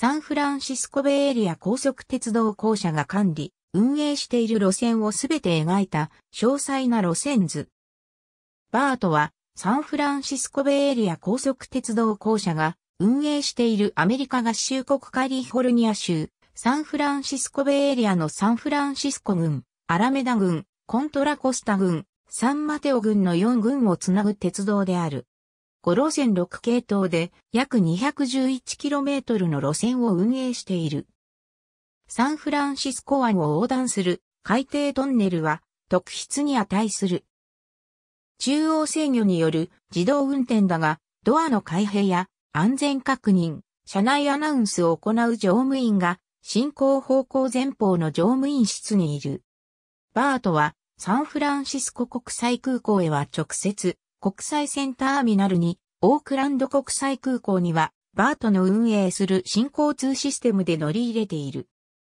サンフランシスコベイエリア高速鉄道公社が管理、運営している路線をすべて描いた詳細な路線図。バートはサンフランシスコベイエリア高速鉄道公社が運営しているアメリカ合衆国カリフォルニア州、サンフランシスコベイエリアのサンフランシスコ郡、アラメダ郡、コントラコスタ郡、サンマテオ郡の4郡をつなぐ鉄道である。5路線6系統で約 211km の路線を運営している。サンフランシスコ湾を横断する海底トンネルは特筆に値する。中央制御による自動運転だが、ドアの開閉や安全確認、車内アナウンスを行う乗務員が進行方向前方の乗務員室にいる。バートはサンフランシスコ国際空港へは直接国際線ターミナルにオークランド国際空港には、バートの運営する新交通システムで乗り入れている。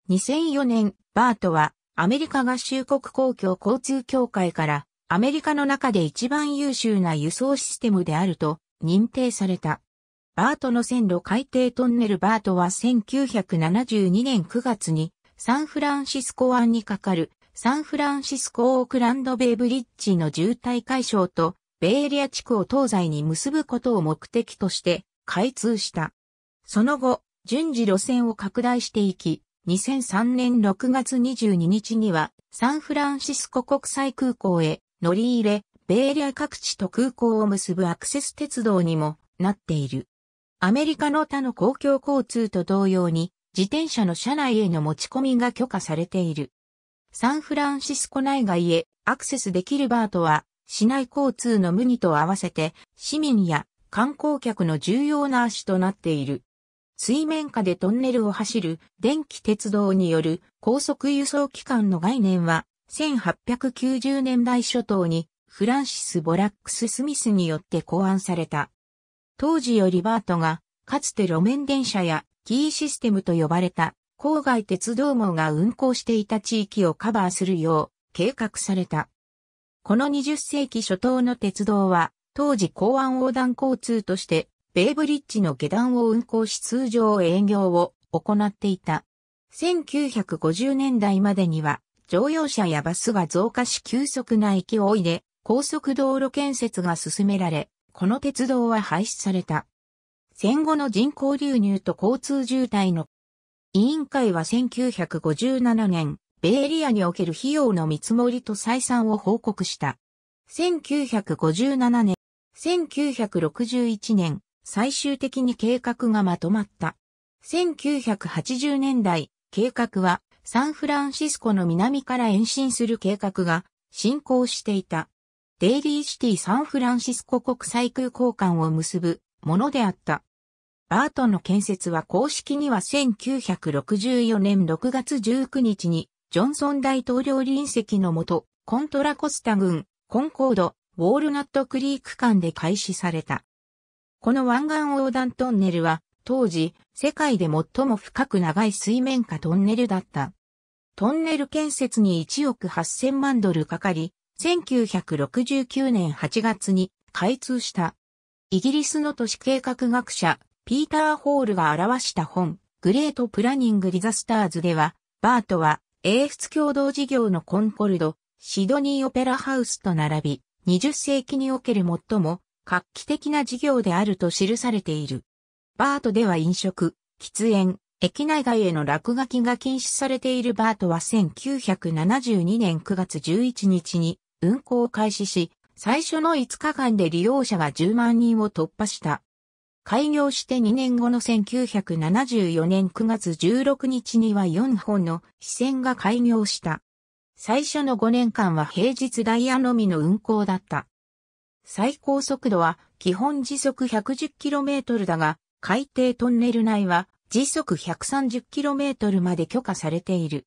2004年、バートは、アメリカ合衆国公共交通協会から、アメリカの中で一番優秀な輸送システムであると認定された。バートの線路海底トンネルバートは1972年9月にサンフランシスコ湾にかかるサンフランシスコオークランドベイブリッジの渋滞解消とベイエリア地区を東西に結ぶことを目的として開通した。その後、順次路線を拡大していき、2003年6月22日にはサンフランシスコ国際空港へ乗り入れ、ベイエリア各地と空港を結ぶアクセス鉄道にもなっている。アメリカの他の公共交通と同様に、自転車の車内への持ち込みが許可されている。サンフランシスコ内外へアクセスできるバーとは、市内交通の無二と合わせて、市民や観光客の重要な足となっている。水面下でトンネルを走る電気鉄道による高速輸送機関の概念は、1890年代初頭にフランシス・ボラックス・スミスによって考案された。当時よりバートが、かつて路面電車やキーシステムと呼ばれた郊外鉄道網が運行していた地域をカバーするよう計画された。この20世紀初頭の鉄道は、当時港湾横断交通として、ベイブリッジの下段を運行し通常営業を行っていた。1950年代までには、乗用車やバスが増加し急速な勢いで、高速道路建設が進められ、この鉄道は廃止された。戦後の人口流入と交通渋滞の委員会は1957年、ベイエリアにおける費用の見積もりと採算を報告した。1957年、1961年、最終的に計画がまとまった。1980年代、計画はサンフランシスコの南から延伸する計画が進行していた。デイリーシティサンフランシスコ国際空港間を結ぶものであった。バートンの建設は公式には1964年6月19日にジョンソン大統領臨席のもと、コントラコスタ軍、コンコード、ウォールナットクリーク間で開始された。この湾岸横断トンネルは、当時、世界で最も深く長い水面下トンネルだった。トンネル建設に1億8000万ドルかかり、1969年8月に開通した。イギリスの都市計画学者、ピーター・ホールが表した本、グレート・プランニング・リザスターズでは、バートは、英仏共同事業のコンコルド、シドニーオペラハウスと並び、20世紀における最も画期的な事業であると記されている。バートでは飲食、喫煙、駅内外への落書きが禁止されているバートは1972年9月11日に運行を開始し、最初の5日間で利用者が10万人を突破した。開業して2年後の1974年9月16日には4本の支線が開業した。最初の5年間は平日ダイヤのみの運行だった。最高速度は基本時速 110km だが、海底トンネル内は時速 130km まで許可されている。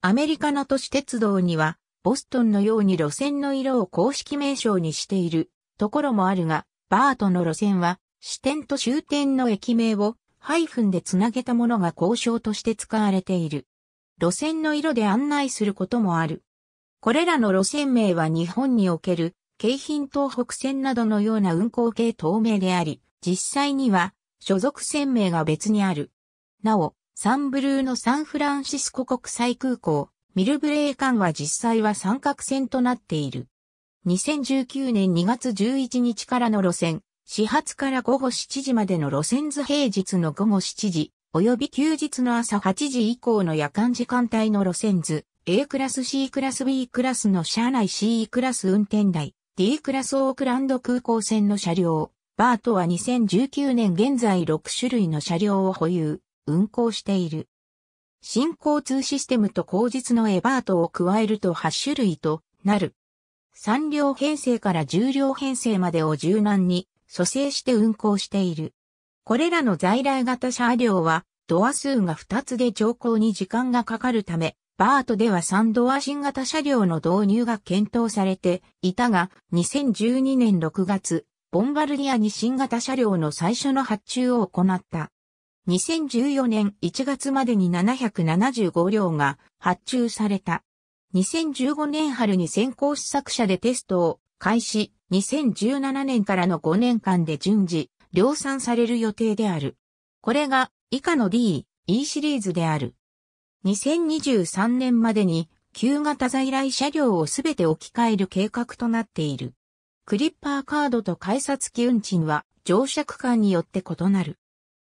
アメリカの都市鉄道には、ボストンのように路線の色を公式名称にしているところもあるが、バートの路線は支点と終点の駅名をハイフンでつなげたものが交渉として使われている。路線の色で案内することもある。これらの路線名は日本における京浜東北線などのような運行系透明であり、実際には所属線名が別にある。なお、サンブルーのサンフランシスコ国際空港、ミルブレー間は実際は三角線となっている。2019年2月11日からの路線、始発から午後7時までの路線図平日の午後7時、及び休日の朝8時以降の夜間時間帯の路線図、A クラス C クラス B クラスの車内 C クラス運転台、D クラスオークランド空港線の車両、バートは2019年現在6種類の車両を保有、運行している。新交通システムと後日のエバートを加えると8種類となる。3両編成から10両編成までを柔軟に蘇生して運行している。これらの在来型車両は、ドア数が2つで乗降に時間がかかるため、バートでは3ドア新型車両の導入が検討されていたが、2012年6月、ボンバルディアに新型車両の最初の発注を行った。2014年1月までに775両が発注された。2015年春に先行試作車でテストを開始、2017年からの5年間で順次、量産される予定である。これが以下の D、E シリーズである。2023年までに旧型在来車両をすべて置き換える計画となっている。クリッパーカードと改札機運賃は乗車区間によって異なる。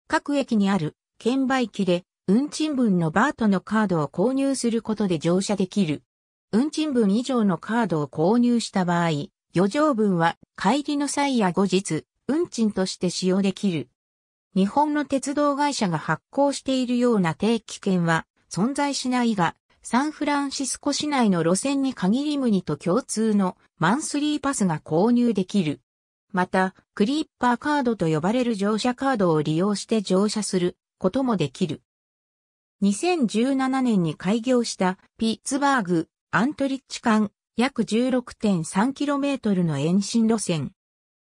各駅にある券売機で運賃分のバートのカードを購入することで乗車できる。運賃分以上のカードを購入した場合、余剰分は帰りの際や後日、運賃として使用できる。日本の鉄道会社が発行しているような定期券は存在しないが、サンフランシスコ市内の路線に限り無二と共通のマンスリーパスが購入できる。また、クリッパーカードと呼ばれる乗車カードを利用して乗車することもできる。2017年に開業したピッツバーグアントリッチ間約 16.3km の延伸路線。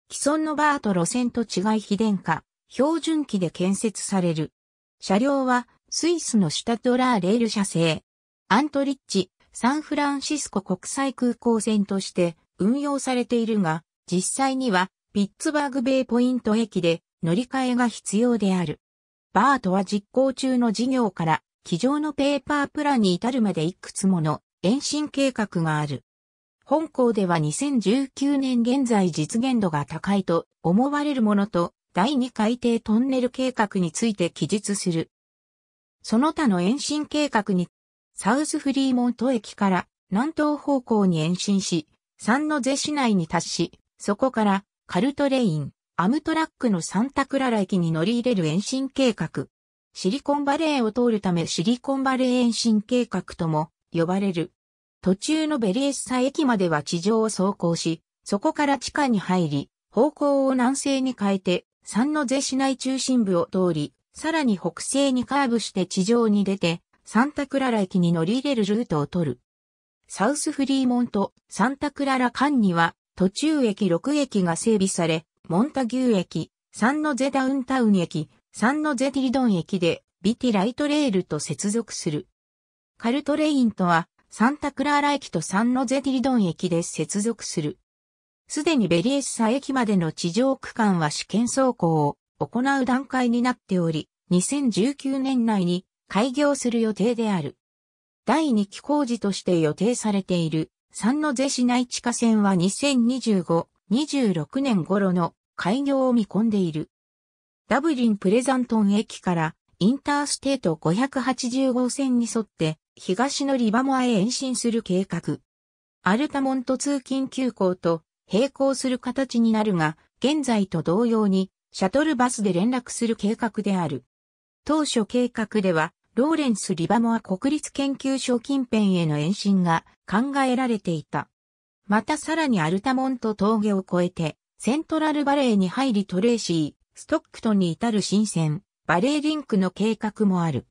既存のバーと路線と違い非電化、標準機で建設される。車両はスイスのシュタドラーレール社製。アントリッチ、サンフランシスコ国際空港線として運用されているが、実際にはピッツバーグベイポイント駅で乗り換えが必要である。バートは実行中の事業から、机上のペーパープランに至るまでいくつもの延伸計画がある。本校では2019年現在実現度が高いと思われるものと、第2海底トンネル計画について記述する。その他の延伸計画に、サウスフリーモント駅から南東方向に延伸し、三のノ市内に達し、そこからカルトレイン、アムトラックのサンタクララ駅に乗り入れる延伸計画。シリコンバレーを通るためシリコンバレー延伸計画とも呼ばれる。途中のベリエッサ駅までは地上を走行し、そこから地下に入り、方向を南西に変えて、三ノ瀬市内中心部を通り、さらに北西にカーブして地上に出て、サンタクララ駅に乗り入れるルートを取る。サウスフリーモント、サンタクララ間には、途中駅6駅が整備され、モンタギュー駅、サンノゼダウンタウン駅、サンノゼティリドン駅で、ビティライトレールと接続する。カルトレインとは、サンタクラーラ駅とサンノゼティリドン駅で接続する。すでにベリエッサ駅までの地上区間は試験走行を行う段階になっており、2019年内に開業する予定である。第2期工事として予定されているサンノゼ市内地下線は2025、26年頃の開業を見込んでいる。ダブリンプレザントン駅からインターステート5 8 5号線に沿って東のリバモアへ延伸する計画。アルタモント通勤急行と並行する形になるが、現在と同様にシャトルバスで連絡する計画である。当初計画では、ローレンス・リバモア国立研究所近辺への延伸が考えられていた。またさらにアルタモント峠を越えて、セントラルバレーに入りトレーシー、ストックトンに至る新鮮、バレーリンクの計画もある。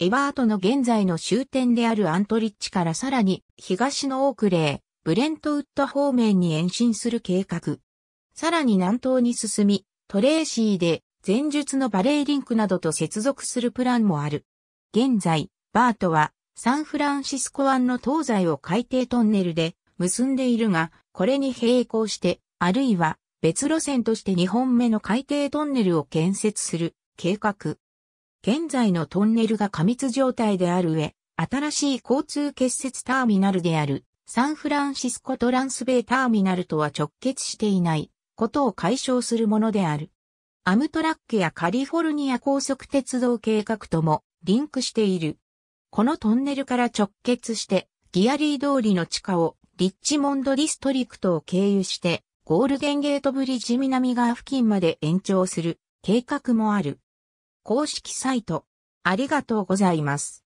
エバートの現在の終点であるアントリッチからさらに東のオークレー、ブレントウッド方面に延伸する計画。さらに南東に進み、トレーシーで前述のバレーリンクなどと接続するプランもある。現在、バートはサンフランシスコ湾の東西を海底トンネルで結んでいるが、これに並行して、あるいは別路線として2本目の海底トンネルを建設する計画。現在のトンネルが過密状態である上、新しい交通結節ターミナルであるサンフランシスコトランスベイターミナルとは直結していないことを解消するものである。アムトラックやカリフォルニア高速鉄道計画ともリンクしている。このトンネルから直結してギアリー通りの地下をリッチモンドディストリクトを経由してゴールデンゲートブリッジ南側付近まで延長する計画もある。公式サイト。ありがとうございます。